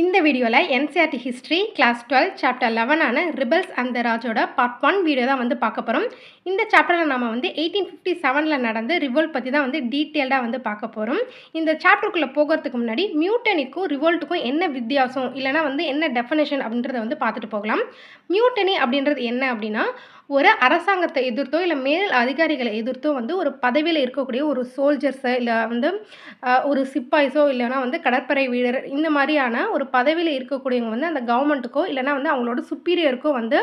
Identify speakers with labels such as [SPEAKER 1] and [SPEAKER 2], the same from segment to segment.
[SPEAKER 1] இந்த வீடியோவில் NCERT history class twelve chapter லெவனான ரிபல்ஸ் அந்த ராஜோட பார்ட் ஒன் வீடியோ தான் வந்து பார்க்க போகிறோம் இந்த சாப்டரில் நம்ம வந்து எயிட்டீன் ஃபிஃப்டி செவனில் நடந்த ரிவோல்ட் பற்றி தான் வந்து டீட்டெயில்டாக வந்து பார்க்க போகிறோம் இந்த சாப்டருக்குள்ளே போகிறதுக்கு முன்னாடி மியூட்டனிக்கும் ரிவோல்ட்டுக்கும் என்ன வித்தியாசம் இல்லைனா வந்து என்ன டெஃபனேஷன் அப்படின்றத வந்து பார்த்துட்டு போகலாம் மியூட்டனி அப்படின்றது என்ன அப்படின்னா ஒரு அரசாங்கத்தை எதிர்த்தோ இல்லை மேல் அதிகாரிகளை எதிர்த்தோ வந்து ஒரு பதவியில் இருக்கக்கூடிய ஒரு சோல்ஜர்ஸை இல்லை வந்து ஒரு சிப்பாய்ஸோ இல்லைனா வந்து கடற்படை வீரர் இந்த மாதிரியான ஒரு பதவியில் இருக்கக்கூடியவங்க வந்து அந்த கவர்மெண்ட்டுக்கோ இல்லைனா வந்து அவங்களோட சுப்பீரியருக்கோ வந்து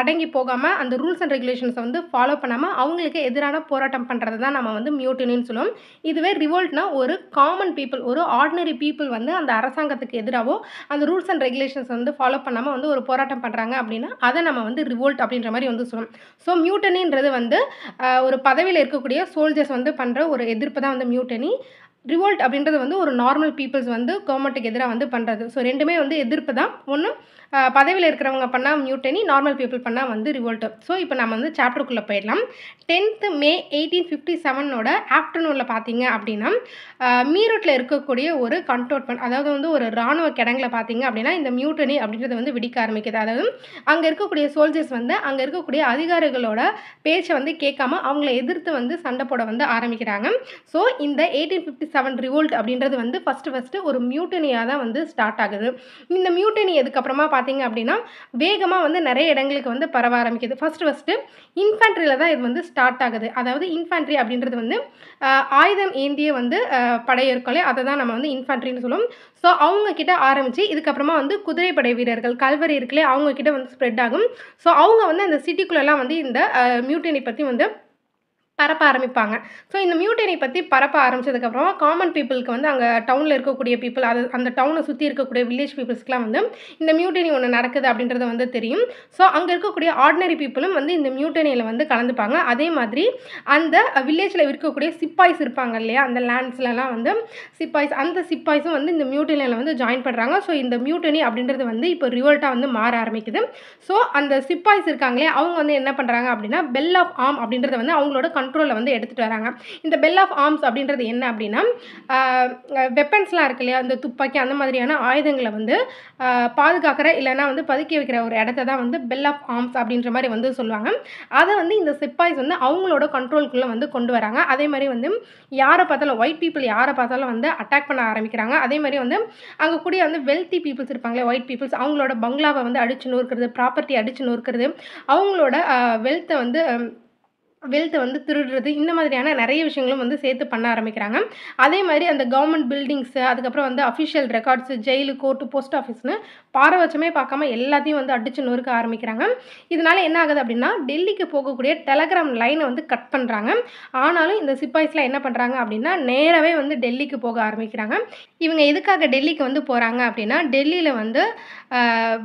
[SPEAKER 1] அடங்கி போகாமல் அந்த ரூல்ஸ் அண்ட் ரெகுலேஷன்ஸை வந்து ஃபாலோ பண்ணாமல் அவங்களுக்கு எதிரான போராட்டம் பண்ணுறது தான் நம்ம வந்து மியூட்டினின்னு சொல்லுவோம் இதுவே ரிவோல்ட்னா ஒரு காமன் பீப்புள் ஒரு ஆர்டினரி பீப்புள் வந்து அந்த அரசாங்கத்துக்கு எதிராகவோ அந்த ரூல்ஸ் அண்ட் ரெகுலேஷன்ஸ் வந்து ஃபாலோ பண்ணாமல் வந்து ஒரு போராட்டம் பண்ணுறாங்க அப்படின்னா அதை நம்ம வந்து ரிவோல்ட் அப்படின்ற மாதிரி வந்து சொல்லும் ஸோ மியூட்டனின்றது வந்து ஒரு பதவியில் இருக்கக்கூடிய சோல்ஜர்ஸ் வந்து பண்ணுற ஒரு எதிர்ப்பு தான் வந்து மியூட்டனி ரிவோல்ட் அப்படின்றது வந்து ஒரு நார்மல் பீப்புள்ஸ் வந்து கவர்மெண்ட்டுக்கு எதிராக வந்து பண்ணுறது ஸோ ரெண்டுமே வந்து எதிர்ப்பு தான் ஒன்று பதவியில் இருக்கிறவங்க பண்ணால் மியூட்டனி நார்மல் பீப்புள் பண்ணால் வந்து ரிவோல்ட்டு ஸோ இப்போ நம்ம வந்து சாப்டருக்குள்ளே போயிடலாம் டென்த்து மே எயிட்டீன் ஃபிஃப்டி செவனோட ஆஃப்டர்நூனில் பார்த்தீங்க அப்படின்னா மீரட்டில் இருக்கக்கூடிய ஒரு கண்டோட்மெண்ட் அதாவது வந்து ஒரு இராணுவ கிடங்கில் பார்த்தீங்க அப்படின்னா இந்த மியூட்டனி அப்படின்றது வந்து விடிக்க ஆரம்பிக்குது அதாவது அங்கே இருக்கக்கூடிய சோல்ஜர்ஸ் வந்து அங்கே இருக்கக்கூடிய அதிகாரிகளோட பேச்சை வந்து கேட்காம அவங்கள எதிர்த்து வந்து சண்டை போட வந்து ஆரம்பிக்கிறாங்க ஸோ இந்த எயிட்டீன் ஃபிஃப்டி செவன் ரிவோல்ட் அப்படின்றது வந்து ஃபஸ்ட்டு ஃபஸ்ட்டு ஒரு மியூட்டனியாக தான் வந்து ஸ்டார்ட் ஆகுது இந்த மியூட்டனி அதுக்கப்புறமா பார்த்து பார்த்திங்க அப்படின்னா வேகமாக வந்து நிறைய இடங்களுக்கு வந்து பரவ ஆரம்பிக்குது ஃபஸ்ட்டு ஃபஸ்ட்டு இன்ஃபென்ட்ரியில் தான் இது வந்து ஸ்டார்ட் ஆகுது அதாவது இன்ஃபென்ட்ரி அப்படின்றது வந்து ஆயுதம் ஏந்திய வந்து படை அதை தான் நம்ம வந்து இன்ஃபென்ட்ரின்னு சொல்லுவோம் ஸோ அவங்கக்கிட்ட ஆரம்பித்து இதுக்கப்புறமா வந்து குதிரைப்படை வீரர்கள் கல்வரி இருக்குல்லே அவங்கக்கிட்ட வந்து ஸ்ப்ரெட் ஆகும் ஸோ அவங்க வந்து அந்த சிட்டிக்குள்ளெல்லாம் வந்து இந்த மியூட்டனி பற்றி வந்து பரப்ப ஆரம்பிப்பாங்க ஸோ இந்த மியூட்டனை பற்றி பரப்ப ஆரம்பித்ததுக்கப்புறம் காமன் பீப்புளுக்கு வந்து அங்கே டவுனில் இருக்கக்கூடிய பீப்புள் அது அந்த டவுனை சுற்றி இருக்கக்கூடிய வில்லேஜ் பீப்புள்ஸ்க்குலாம் வந்து இந்த மியூட்டனி ஒன்று நடக்குது அப்படின்றது வந்து தெரியும் ஸோ அங்கே இருக்கக்கூடிய ஆர்டினரி பீப்புளும் வந்து இந்த மியூட்டனியில் வந்து கலந்துப்பாங்க அதே மாதிரி அந்த வில்லேஜில் இருக்கக்கூடிய சிப்பாய்ஸ் இருப்பாங்க இல்லையா அந்த லேண்ட்ஸ்லலாம் வந்து சிப்பாய்ஸ் அந்த சிப்பாய்ஸும் வந்து இந்த மியூட்டனியில் வந்து ஜாயின் பண்ணுறாங்க ஸோ இந்த மியூட்டனி அப்படின்றது வந்து இப்போ ரிவோல்ட்டாக வந்து மாற ஆரம்பிக்குது ஸோ அந்த சிப்பாய்ஸ் இருக்காங்களே அவங்க வந்து என்ன பண்ணுறாங்க அப்படின்னா பெல் ஆஃப் ஆம் அப்படின்றத வந்து அவங்களோட கண்ட்ரோல் கண்ட்ரோலில் வந்து எடுத்துகிட்டு வராங்க இந்த பெல் ஆஃப் ஆர்ம்ஸ் அப்படின்றது என்ன அப்படின்னா வெப்பன்ஸ்லாம் இருக்கு இல்லையா அந்த துப்பாக்கி அந்த மாதிரியான ஆயுதங்களை வந்து பாதுகாக்கிற இல்லைனா வந்து பதுக்கி வைக்கிற ஒரு இடத்த தான் வந்து பெல் ஆஃப் ஆர்ம்ஸ் அப்படின்ற மாதிரி வந்து சொல்லுவாங்க அதை வந்து இந்த சிப்பாய்ஸ் வந்து அவங்களோட கண்ட்ரோல்குள்ளே வந்து கொண்டு வராங்க அதே மாதிரி வந்து யாரை பார்த்தாலும் ஒயிட் பீப்புள் யாரை பார்த்தாலும் வந்து அட்டாக் பண்ண ஆரம்பிக்கிறாங்க அதே மாதிரி வந்து அங்கே கூடிய வந்து வெல்த்தி பீப்புள்ஸ் இருப்பாங்களே ஒயிட் பீப்புள்ஸ் அவங்களோட பங்களாவை வந்து அடிச்சு நூறுக்கிறது ப்ராப்பர்ட்டி அடிச்சு நூறுக்கிறது அவங்களோட வெல்த்தை வந்து வெல்த்தை வந்து திருடுறது இந்த மாதிரியான நிறைய விஷயங்களும் வந்து சேர்த்து பண்ண ஆரம்பிக்கிறாங்க அதே மாதிரி அந்த கவர்மெண்ட் பில்டிங்ஸு அதுக்கப்புறம் வந்து official records jail court post ஆஃபீஸ்னு பாரபட்சமே பார்க்காம எல்லாத்தையும் வந்து அடிச்சு நொறுக்க ஆரம்பிக்கிறாங்க இதனால் என்ன ஆகுது அப்படின்னா டெல்லிக்கு போகக்கூடிய டெலகிராம் லைனை வந்து கட் பண்ணுறாங்க ஆனாலும் இந்த சிப்பாய்ஸ்லாம் என்ன பண்ணுறாங்க அப்படின்னா நேராகவே வந்து டெல்லிக்கு போக ஆரம்பிக்கிறாங்க இவங்க எதுக்காக டெல்லிக்கு வந்து போகிறாங்க அப்படின்னா டெல்லியில் வந்து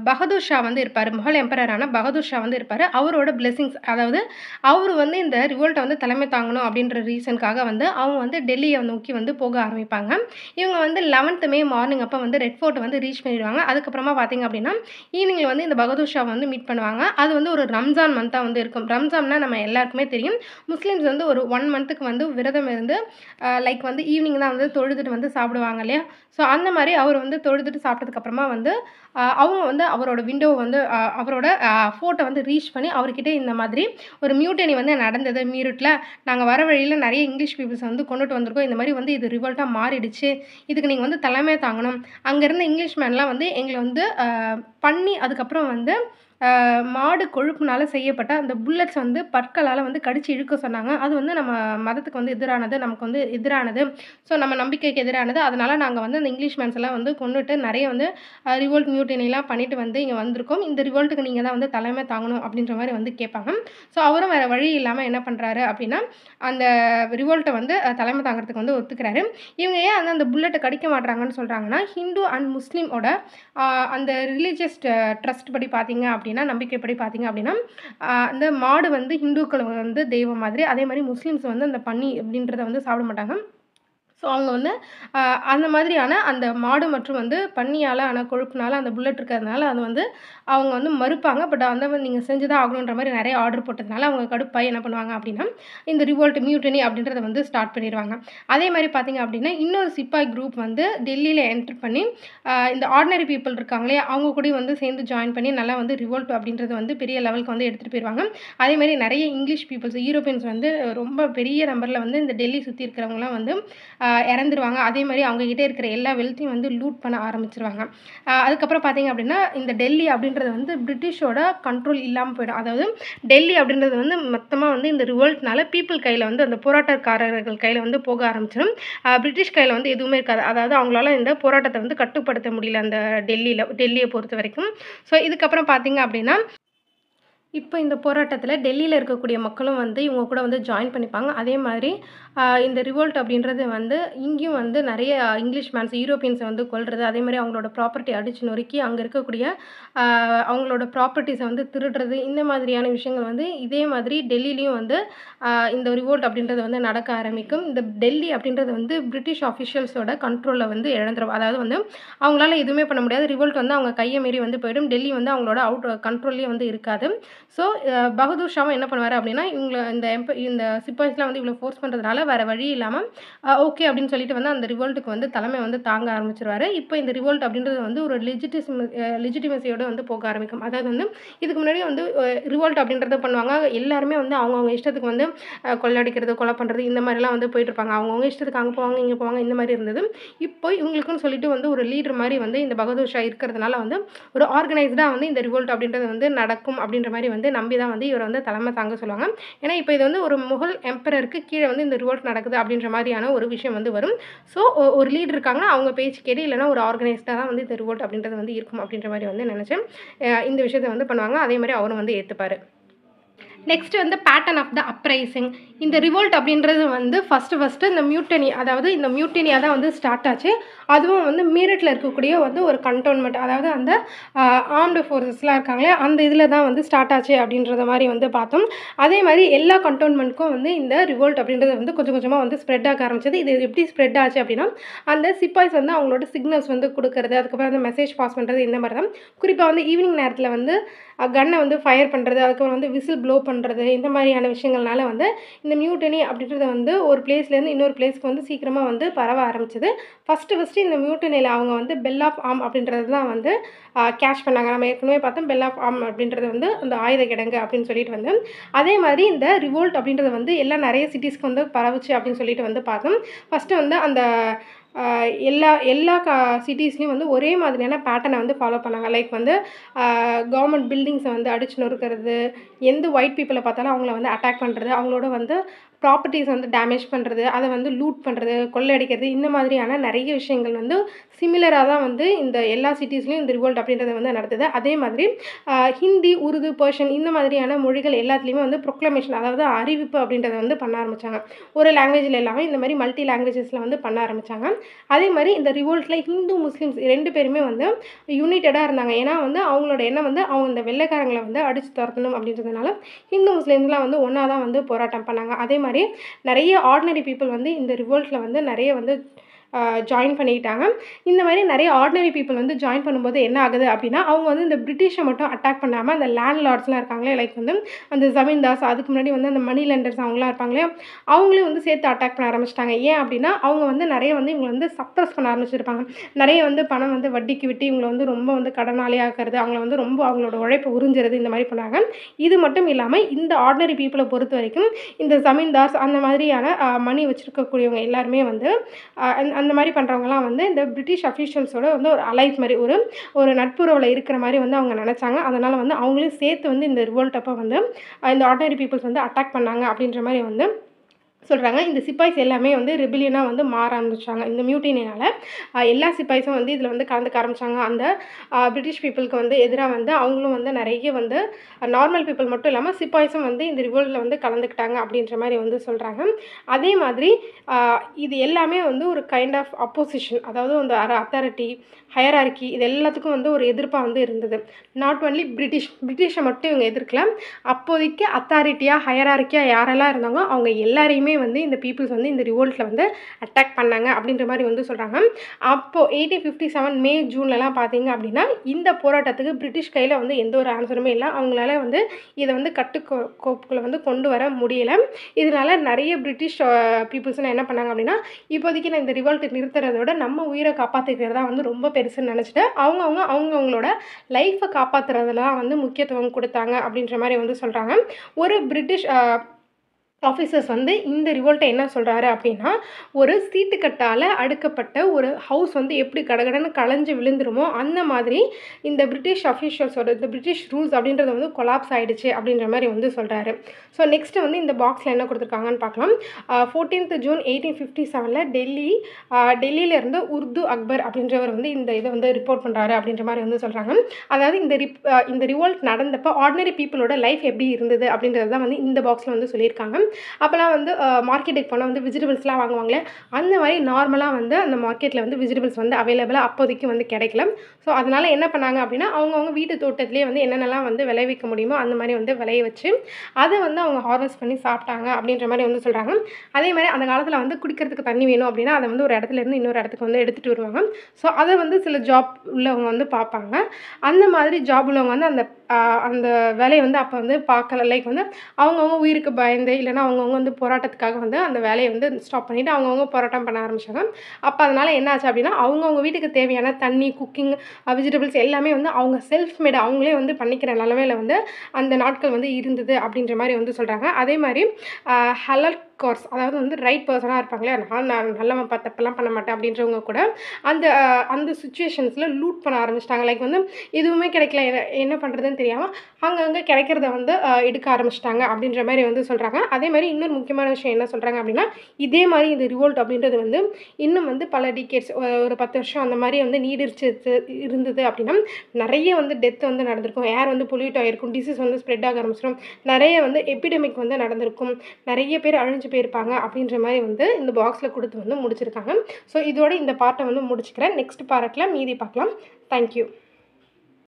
[SPEAKER 1] பகதூர் ஷா வந்து இருப்பார் முகல் எம்பரரான பகதூர் ஷா வந்து இருப்பார் அவரோட பிளெஸிங்ஸ் அதாவது அவர் வந்து இந்த ரிவோல்ட்டை வந்து தலைமை தாங்கணும் அப்படின்ற ரீசனுக்காக வந்து அவங்க வந்து டெல்லியை நோக்கி வந்து போக ஆரம்பிப்பாங்க இவங்க வந்து லெவன்த்து மே மார்னிங் அப்போ வந்து ரெட் ஃபோர்ட் வந்து ரீச் பண்ணிடுவாங்க அதுக்கப்புறமா பார்த்தீங்க அப்படின்னா ஈவினிங்கில் வந்து இந்த பகதூர் ஷா வந்து மீட் பண்ணுவாங்க அது வந்து ஒரு ரம்ஜான் மந்த்தாக வந்து இருக்கும் ரம்ஜான்னா நம்ம எல்லாருக்குமே தெரியும் முஸ்லீம்ஸ் வந்து ஒரு ஒன் மந்த்துக்கு வந்து விரதம் இருந்து லைக் வந்து ஈவினிங் தான் வந்து தொழுதுட்டு வந்து சாப்பிடுவாங்க இல்லையா ஸோ அந்த மாதிரி அவர் வந்து தொழுதுட்டு சாப்பிட்டதுக்கப்புறமா வந்து அவங்க வந்து அவரோட விண்டோவை வந்து அவரோட ஃபோட்டோ வந்து ரீச் பண்ணி அவர்கிட்ட இந்த மாதிரி ஒரு மியூட்டனி வந்து நட நடந்தது மீரட்டில் நாங்கள் வர வழியில் நிறைய இங்கிலீஷ் பீப்புள்ஸ் வந்து கொண்டுட்டு வந்திருக்கோம் இந்த மாதிரி வந்து இது ரிவல்ட்டாக மாறிடுச்சு இதுக்கு நீங்கள் வந்து தலைமை தாங்கணும் அங்கே இருந்த இங்கிலீஷ் மேன்லாம் வந்து எங்களை வந்து பண்ணி அதுக்கப்புறம் வந்து மாடு கொழுப்புனால் செய்யப்பட்ட அந்த புல்லட்ஸ் வந்து பற்களால் வந்து கடித்து இழுக்க சொன்னாங்க அது வந்து நம்ம மதத்துக்கு வந்து எதிரானது நமக்கு வந்து எதிரானது ஸோ நம்ம நம்பிக்கைக்கு எதிரானது அதனால் நாங்கள் வந்து அந்த இங்கிலீஷ் மேன்ஸ் எல்லாம் வந்து கொண்டுட்டு நிறைய வந்து ரிவோல்ட் மியூட்டினிலாம் பண்ணிட்டு வந்து இங்கே வந்திருக்கோம் இந்த ரிவோல்ட்டுக்கு நீங்கள் தான் வந்து தலைமை தாங்கணும் அப்படின்ற மாதிரி வந்து கேட்பாங்க ஸோ அவரும் வேறு வழி இல்லாமல் என்ன பண்ணுறாரு அப்படின்னா அந்த ரிவோல்ட்டை வந்து தலைமை தாங்கிறதுக்கு வந்து ஒத்துக்கிறாரு இவங்க ஏன் அந்த அந்த புல்லட்டை கடிக்க மாட்டுறாங்கன்னு சொல்கிறாங்கன்னா ஹிந்து அண்ட் முஸ்லீமோட அந்த ரிலீஜியஸ் ட்ரஸ்ட் படி பார்த்தீங்க அப்படி அப்படின்னா நம்பிக்கைப்படி பார்த்தீங்க அப்படின்னா அந்த மாடு வந்து ஹிந்துக்கள் வந்து தெய்வம் மாதிரி அதே மாதிரி முஸ்லீம்ஸ் வந்து அந்த பன்னி அப்படின்றத வந்து சாப்பிட மாட்டாங்க ஸோ அவங்க வந்து அந்த மாதிரியான அந்த மாடு மற்றும் வந்து பன்னியால் ஆன கொழுப்புனால அந்த புல்லட் இருக்கிறதுனால அது வந்து அவங்க வந்து மறுப்பாங்க பட் அந்த நீங்கள் செஞ்சு தான் ஆகணுன்ற மாதிரி நிறைய ஆர்டர் போட்டதுனால அவங்க கடுப்பாக என்ன பண்ணுவாங்க அப்படின்னா இந்த ரிவோல்ட் மியூட்டனி அப்படின்றத வந்து ஸ்டார்ட் பண்ணிடுவாங்க அதே மாதிரி பார்த்தீங்க அப்படின்னா இன்னொரு சிப்பாய் குரூப் வந்து டெல்லியில் என்டர் பண்ணி இந்த ஆர்டினரி பீப்புள் இருக்காங்களே அவங்க கூட வந்து சேர்ந்து ஜாயின் பண்ணி நல்லா வந்து ரிவோல்ட் அப்படின்றது வந்து பெரிய லெவலுக்கு வந்து எடுத்துகிட்டு போயிடுவாங்க அதே மாதிரி நிறைய இங்கிலீஷ் பீப்புள்ஸ் யூரோப்பியன்ஸ் வந்து ரொம்ப பெரிய நம்பரில் வந்து இந்த டெல்லி சுற்றி இருக்கிறவங்களாம் வந்து இறந்துருவாங்க அதே மாதிரி அவங்கக்கிட்ட இருக்கிற எல்லா வெல்த்தையும் வந்து லூட் பண்ண ஆரம்பிச்சிருவாங்க அதுக்கப்புறம் பார்த்தீங்க அப்படின்னா இந்த டெல்லி அப்படின்றது வந்து பிரிட்டிஷோட கண்ட்ரோல் இல்லாமல் போயிடும் அதாவது டெல்லி அப்படின்றது வந்து மொத்தமாக வந்து இந்த ரிவோல்ட்னால பீப்புள் கையில் வந்து அந்த போராட்டக்காரர்கள் கையில் வந்து போக ஆரம்பிச்சிடும் பிரிட்டிஷ் கையில் வந்து எதுவுமே இருக்காது அதாவது அவங்களால இந்த போராட்டத்தை வந்து கட்டுப்படுத்த முடியல அந்த டெல்லியில் டெல்லியை பொறுத்த வரைக்கும் ஸோ இதுக்கப்புறம் பார்த்தீங்க அப்படின்னா இப்போ இந்த போராட்டத்தில் டெல்லியில் இருக்கக்கூடிய மக்களும் வந்து இவங்க கூட வந்து ஜாயின் பண்ணிப்பாங்க அதே மாதிரி இந்த ரிவோல்ட் அப்படின்றது வந்து இங்கேயும் வந்து நிறைய இங்கிலீஷ் மேன்ஸ் யூரோப்பியன்ஸை வந்து கொள்வது அதே மாதிரி அவங்களோட ப்ராப்பர்ட்டி அடிச்சு நொறுக்கி அங்கே இருக்கக்கூடிய அவங்களோட ப்ராப்பர்ட்டிஸை வந்து திருடுறது இந்த மாதிரியான விஷயங்கள் வந்து இதே மாதிரி டெல்லிலையும் வந்து இந்த ரிவோல்ட் அப்படின்றது வந்து நடக்க ஆரம்பிக்கும் இந்த டெல்லி அப்படின்றது வந்து பிரிட்டிஷ் ஆஃபிஷியல்ஸோட கண்ட்ரோலில் வந்து இழந்துடும் அதாவது வந்து அவங்களால எதுவுமே பண்ண முடியாது ரிவோல்ட் வந்து அவங்க கையை மீறி வந்து போயிடும் டெல்லி வந்து அவங்களோட அவுட் கண்ட்ரோல்லேயே வந்து இருக்காது ஸோ பகதூர் ஷாவும் என்ன பண்ணுவார் அப்படின்னா இவங்களை இந்த எம்ப இந்த சிப்பாய்ஸ்லாம் வந்து இவ்வளோ ஃபோர்ஸ் பண்ணுறதுனால வேறு வழி இல்லாமல் ஓகே அப்படின்னு சொல்லிட்டு வந்து அந்த ரிவோல்ட்டுக்கு வந்து தலைமை வந்து தாங்க ஆரம்பிச்சிருவார் இப்போ இந்த ரிவோல்ட் அப்படின்றது வந்து ஒரு லெஜிட்டிசிம லெஜிட்டிமசியோடு வந்து போக ஆரம்பிக்கும் அதாவது வந்து இதுக்கு முன்னாடி வந்து ரிவோல்ட் அப்படின்றத பண்ணுவாங்க எல்லாருமே வந்து அவங்கவுங்க இஷ்டத்துக்கு வந்து கொள்ளடிக்கிறது கொலை பண்ணுறது இந்த மாதிரிலாம் வந்து போயிட்டுருப்பாங்க அவங்கவுங்க இஷ்டத்துக்கு அங்கே போவாங்க இங்கே போவாங்க இந்த மாதிரி இருந்தது இப்போ இவங்களுக்குன்னு சொல்லிட்டு வந்து ஒரு லீடர் மாதிரி வந்து இந்த பகதூர் ஷா இருக்கிறதுனால வந்து ஒரு ஆர்கனைஸ்டாக வந்து இந்த ரிவோல்ட் அப்படின்றது வந்து நடக்கும் அப்படின்ற மாதிரி மாதிரி வந்து நம்பி தான் வந்து இவரை வந்து தலைமை தாங்க சொல்லுவாங்க ஏன்னா இப்போ இது வந்து ஒரு முகல் எம்பரருக்கு கீழே வந்து இந்த ரிவோல்ட் நடக்குது அப்படின்ற மாதிரியான ஒரு விஷயம் வந்து வரும் ஸோ ஒரு லீடர் இருக்காங்கன்னா அவங்க பேச்சு கேட்டு இல்லைனா ஒரு ஆர்கனைஸ்டாக தான் வந்து இந்த ரிவோல்ட் அப்படின்றது வந்து இருக்கும் அப்படின்ற மாதிரி வந்து நினச்சேன் இந்த விஷயத்தை வந்து பண்ணுவாங்க அதே மாதிரி அவரும் வந்து ஏற்றுப்பாரு நெக்ஸ்ட் வந்து பேட்டர்ன் ஆஃப் த அப்ரைசிங் இந்த ரிவோல்ட் அப்படின்றது வந்து ஃபஸ்ட்டு ஃபஸ்ட்டு இந்த மியூட்டனி அதாவது இந்த மியூட்டனியாக தான் வந்து ஸ்டார்ட் ஆச்சு அதுவும் வந்து மீரட்டில் இருக்கக்கூடிய வந்து ஒரு கண்டோன்மெண்ட் அதாவது அந்த ஆர்ம்டு ஃபோர்ஸஸ்லாம் இருக்காங்களே அந்த இதில் தான் வந்து ஸ்டார்ட் ஆச்சு அப்படின்றத மாதிரி வந்து பார்த்தோம் அதே மாதிரி எல்லா கண்டோன்மெண்ட்க்கும் வந்து இந்த ரிவோல்ட் அப்படின்றது வந்து கொஞ்சம் கொஞ்சமாக வந்து ஸ்ப்ரெட் ஆக ஆரம்பிச்சது இது எப்படி ஸ்ப்ரெட் ஆச்சு அப்படின்னா அந்த சிப்பாய்ஸ் வந்து அவங்களோட சிக்னல்ஸ் வந்து கொடுக்குறது அதுக்கப்புறம் அந்த மெசேஜ் பாஸ் பண்ணுறது இந்த மாதிரி தான் குறிப்பாக வந்து ஈவினிங் நேரத்தில் வந்து கன்னை வந்து ஃபயர் பண்ணுறது அதுக்கப்புறம் வந்து விசில் ப்ளோ பண்ணுறது இந்த மாதிரியான விஷயங்கள்னால வந்து இந்த மியூட்டனி அப்படின்றத வந்து ஒரு பிளேஸ்லேருந்து இன்னொரு பிளேஸ்க்கு வந்து சீக்கிரமாக வந்து பரவ ஆரம்பிச்சது ஃபஸ்ட்டு ஃபஸ்ட்டு இந்த மியூட்டனியில் அவங்க வந்து பெல் ஆஃப் ஆம் அப்படின்றது தான் வந்து கேஷ் பண்ணாங்க நம்ம ஏற்கனவே பார்த்தோம் பெல் ஆஃப் ஆம் அப்படின்றது வந்து அந்த ஆயுத கிடங்கு அப்படின்னு சொல்லிட்டு வந்து அதே மாதிரி இந்த ரிவோல்ட் அப்படின்றது வந்து எல்லாம் நிறைய சிட்டிஸ்க்கு வந்து பரவுச்சு அப்படின்னு சொல்லிட்டு வந்து பார்த்தோம் ஃபஸ்ட்டு வந்து அந்த எல்லா எல்லா கா சிட்டிஸ்லேயும் வந்து ஒரே மாதிரியான பேட்டர்னை வந்து ஃபாலோ பண்ணாங்க லைக் வந்து கவர்மெண்ட் பில்டிங்ஸை வந்து அடிச்சு நொறுக்கிறது எந்த ஒயிட் பீப்புளை பார்த்தாலும் அவங்கள வந்து அட்டாக் பண்ணுறது அவங்களோட வந்து ப்ராப்பர்ட்டிஸ் வந்து டேமேஜ் பண்ணுறது அதை வந்து லூட் பண்ணுறது கொள்ளையடிக்கிறது இந்த மாதிரியான நிறைய விஷயங்கள் வந்து சிமிலராக தான் வந்து இந்த எல்லா சிட்டிஸ்லேயும் இந்த ரிவோல்ட் அப்படின்றத வந்து நடத்துது அதே மாதிரி ஹிந்தி உருது பர்ஷன் இந்த மாதிரியான மொழிகள் எல்லாத்துலேயுமே வந்து ப்ரொக்ளமேஷன் அதாவது அறிவிப்பு அப்படின்றத வந்து பண்ண ஆரம்பித்தாங்க ஒரு லாங்குவேஜில் எல்லாமே இந்த மாதிரி மல்டி லாங்குவேஜஸில் வந்து பண்ண ஆரம்பித்தாங்க அதே மாதிரி இந்த ரிவோல்ட்டில் ஹிந்து முஸ்லீம்ஸ் ரெண்டு பேருமே வந்து யுனைட்டடாக இருந்தாங்க ஏன்னா வந்து அவங்களோட எண்ணம் வந்து அவங்க இந்த வெள்ளைக்காரங்களை வந்து அடித்து துரத்தணும் அப்படின்றதுனால ஹிந்து முஸ்லீம்ஸ்லாம் வந்து ஒன்றா தான் வந்து போராட்டம் பண்ணாங்க அதே மாதிரி மாதிரி நிறைய ஆர்டினரி பீப்புள் வந்து இந்த ரிவோல்ட்டில் வந்து நிறைய வந்து ஜாயின் பண்ணிக்கிட்டாங்க இந்த மாதிரி நிறைய ஆர்டினரி பீப்புள் வந்து ஜாயின் பண்ணும்போது என்ன ஆகுது அப்படின்னா அவங்க வந்து இந்த பிரிட்டிஷை மட்டும் அட்டாக் பண்ணாமல் அந்த லேண்ட் லார்ட்ஸ்லாம் இருக்காங்களே லைக் வந்து அந்த ஜமீன்தாஸ் அதுக்கு முன்னாடி வந்து அந்த மணி லெண்டர்ஸ் அவங்களாம் இருப்பாங்களே அவங்களையும் வந்து சேர்த்து அட்டாக் பண்ண ஆரம்பிச்சிட்டாங்க ஏன் அப்படின்னா அவங்க வந்து நிறைய வந்து இவங்களை வந்து சப்ரஸ் பண்ண ஆரம்பிச்சிருப்பாங்க நிறைய வந்து பணம் வந்து வட்டிக்கு விட்டு இவங்களை வந்து ரொம்ப வந்து கடனாளி ஆக்கிறது அவங்கள வந்து ரொம்ப அவங்களோட உழைப்பை உறிஞ்சிறது இந்த மாதிரி பண்ணாங்க இது மட்டும் இல்லாமல் இந்த ஆர்டினரி பீப்புளை பொறுத்த வரைக்கும் இந்த ஜமீன்தாஸ் அந்த மாதிரியான மணி வச்சுருக்கக்கூடியவங்க எல்லாருமே வந்து அந்த மாதிரி பண்ணுறவங்கலாம் வந்து இந்த பிரிட்டிஷ் அஃபீஷியல்ஸோட வந்து ஒரு அலைஸ் மாதிரி ஒரு ஒரு நட்புறவில் இருக்கிற மாதிரி வந்து அவங்க நினச்சாங்க அதனால் வந்து அவங்களையும் சேர்த்து வந்து இந்த ரிவோல்ட்டப்போ வந்து இந்த ஆர்டினரி பீப்புள்ஸ் வந்து அட்டாக் பண்ணாங்க அப்படின்ற மாதிரி வந்து சொல்கிறாங்க இந்த சிப்பாய்ஸ் எல்லாமே வந்து ரிபிலியனாக வந்து மாற ஆரம்பிச்சாங்க இந்த மியூட்டினால் எல்லா சிப்பாய்ஸும் வந்து இதில் வந்து கலந்துக்க ஆரம்பித்தாங்க அந்த பிரிட்டிஷ் பீப்புளுக்கு வந்து எதிராக வந்து அவங்களும் வந்து நிறைய வந்து நார்மல் பீப்புள் மட்டும் இல்லாமல் சிப்பாய்ஸும் வந்து இந்த ரிவோல்ட்டில் வந்து கலந்துக்கிட்டாங்க அப்படின்ற மாதிரி வந்து சொல்கிறாங்க அதே மாதிரி இது எல்லாமே வந்து ஒரு கைண்ட் ஆஃப் அப்போசிஷன் அதாவது அந்த அத்தாரிட்டி ஹையராக்கி இது எல்லாத்துக்கும் வந்து ஒரு எதிர்ப்பாக வந்து இருந்தது நாட் ஒன்லி பிரிட்டிஷ் பிரிட்டிஷை மட்டும் இவங்க எதிர்க்கல அப்போதைக்கு அத்தாரிட்டியாக ஹயரார்க்கியாக யாரெல்லாம் இருந்தாங்களோ அவங்க எல்லாரையுமே வந்து இந்த பீப்புள்ஸ் வந்து இந்த ரிவோல்ட்டில் வந்து அட்டாக் பண்ணாங்க அப்படின்ற மாதிரி வந்து சொல்கிறாங்க அப்போது எயிட்டீன் ஃபிஃப்டி செவன் மே ஜூன்லலாம் பார்த்தீங்க அப்படின்னா இந்த போராட்டத்துக்கு பிரிட்டிஷ் கையில் வந்து எந்த ஒரு ஆன்சருமே இல்லை அவங்களால வந்து இதை வந்து கட்டுக்கோப்புகளை வந்து கொண்டு வர முடியலை இதனால் நிறைய பிரிட்டிஷ் பீப்புள்ஸ்னால் என்ன பண்ணாங்க அப்படின்னா இப்போதைக்கு நான் இந்த ரிவோல்ட்டை நிறுத்துறத விட நம்ம உயிரை காப்பாற்றிக்கிறதா வந்து ரொம்ப பெருசுன்னு நினச்சிட்டு அவங்கவுங்க அவங்கவுங்களோட லைஃப்பை காப்பாற்றுறதுலாம் வந்து முக்கியத்துவம் கொடுத்தாங்க அப்படின்ற மாதிரி வந்து சொல்கிறாங்க ஒரு பிரிட்டிஷ் ஆஃபீஸர்ஸ் வந்து இந்த ரிவோல்ட்டை என்ன சொல்கிறாரு அப்படின்னா ஒரு சீட்டுக்கட்டால் அடுக்கப்பட்ட ஒரு ஹவுஸ் வந்து எப்படி கடகடன்னு களைஞ்சு விழுந்துருமோ அந்த மாதிரி இந்த பிரிட்டிஷ் அஃபீஷியல்ஸோட இந்த பிரிட்டிஷ் ரூல்ஸ் அப்படின்றது வந்து கொலாப்ஸ் ஆகிடுச்சு அப்படின்ற மாதிரி வந்து சொல்கிறாரு ஸோ நெக்ஸ்ட்டு வந்து இந்த பாக்ஸில் என்ன கொடுத்துருக்காங்கன்னு பார்க்கலாம் ஃபோர்டீன்த் ஜூன் எயிட்டீன் ஃபிஃப்டி செவனில் டெல்லி டெல்லியிலேருந்து உருது அக்பர் அப்படின்றவர் வந்து இந்த இதை வந்து ரிப்போர்ட் பண்ணுறாரு அப்படின்ற மாதிரி வந்து சொல்கிறாங்க அதாவது இந்த ரிப் இந்த ரிவோல்ட் நடந்தப்போ ஆர்டினரி பீப்புளோட லைஃப் எப்படி இருந்தது அப்படின்றது தான் வந்து இந்த பாக்ஸில் வந்து சொல்லியிருக்காங்க அப்போல்லாம் வந்து மார்க்கெட்டுக்கு போனால் வந்து விஜிடபிள்ஸ்லாம் வாங்குவாங்களே அந்த மாதிரி நார்மலாக வந்து அந்த மார்க்கெட்டில் வந்து விஜிடபிள்ஸ் வந்து அவைலபிளாக அப்போதைக்கு வந்து கிடைக்கல ஸோ அதனால் என்ன பண்ணாங்க அப்படின்னா அவங்கவுங்க வீட்டு தோட்டத்துலேயே வந்து என்னென்னலாம் வந்து விளைவிக்க முடியுமோ அந்த மாதிரி வந்து விளைய வச்சு அதை வந்து அவங்க ஹார்வெஸ்ட் பண்ணி சாப்பிட்டாங்க அப்படின்ற மாதிரி வந்து சொல்கிறாங்க அதே மாதிரி அந்த காலத்தில் வந்து குடிக்கிறதுக்கு தண்ணி வேணும் அப்படின்னா அதை வந்து ஒரு இடத்துலேருந்து இன்னொரு இடத்துக்கு வந்து எடுத்துகிட்டு வருவாங்க ஸோ அதை வந்து சில ஜாப் உள்ளவங்க வந்து பார்ப்பாங்க அந்த மாதிரி ஜாப் உள்ளவங்க வந்து அந்த அந்த வேலையை வந்து அப்போ வந்து பார்க்கல லைக் வந்து அவங்கவுங்க உயிருக்கு பயந்து இல்லைன்னா அவங்கவுங்க வந்து போராட்டத்துக்காக வந்து அந்த வேலையை வந்து ஸ்டாப் பண்ணிவிட்டு அவங்கவுங்க போராட்டம் பண்ண ஆரம்பித்தாங்க அப்போ அதனால் என்னாச்சு அப்படின்னா அவங்கவுங்க வீட்டுக்கு தேவையான தண்ணி குக்கிங் வெஜிடபிள்ஸ் எல்லாமே வந்து அவங்க செல்ஃப் மேடு அவங்களே வந்து பண்ணிக்கிற நிலமையில வந்து அந்த நாட்கள் வந்து இருந்தது அப்படின்ற மாதிரி வந்து சொல்கிறாங்க அதே மாதிரி ஹலல் கோர்ஸ் அதாவது வந்து ரைட் பர்சனாக இருப்பாங்களே நான் நான் நல்லவன் பார்த்தப்பெல்லாம் பண்ண மாட்டேன் அப்படின்றவங்க கூட அந்த அந்த சுச்சுவேஷன்ஸில் லூட் பண்ண ஆரம்பிச்சிட்டாங்க லைக் வந்து எதுவுமே கிடைக்கல என்ன என்ன பண்ணுறதுன்னு தெரியாமல் அங்கங்கே கிடைக்கிறத வந்து எடுக்க ஆரம்பிச்சிட்டாங்க அப்படின்ற மாதிரி வந்து சொல்கிறாங்க அதே மாதிரி இன்னொரு முக்கியமான விஷயம் என்ன சொல்கிறாங்க அப்படின்னா இதே மாதிரி இந்த ரிவோல்ட் அப்படின்றது வந்து இன்னும் வந்து பல டிகேட்ஸ் ஒரு பத்து வருஷம் அந்த மாதிரி வந்து நீடிச்சு இருந்தது அப்படின்னா நிறைய வந்து டெத் வந்து நடந்திருக்கும் ஏர் வந்து பொல்யூட் ஆகிருக்கும் டிசீஸ் வந்து ஸ்ப்ரெட் ஆக ஆரம்பிச்சிடும் நிறைய வந்து எபிடமிக் வந்து நடந்திருக்கும் நிறைய பேர் அழிஞ்சு முடிச்சு போயிருப்பாங்க அப்படின்ற மாதிரி வந்து இந்த பாக்ஸில் கொடுத்து வந்து முடிச்சிருக்காங்க ஸோ இதோட இந்த பார்ட்டை வந்து முடிச்சுக்கிறேன் நெக்ஸ்ட் பார்ட்டில் மீதி பார்க்கலாம் தேங்க்யூ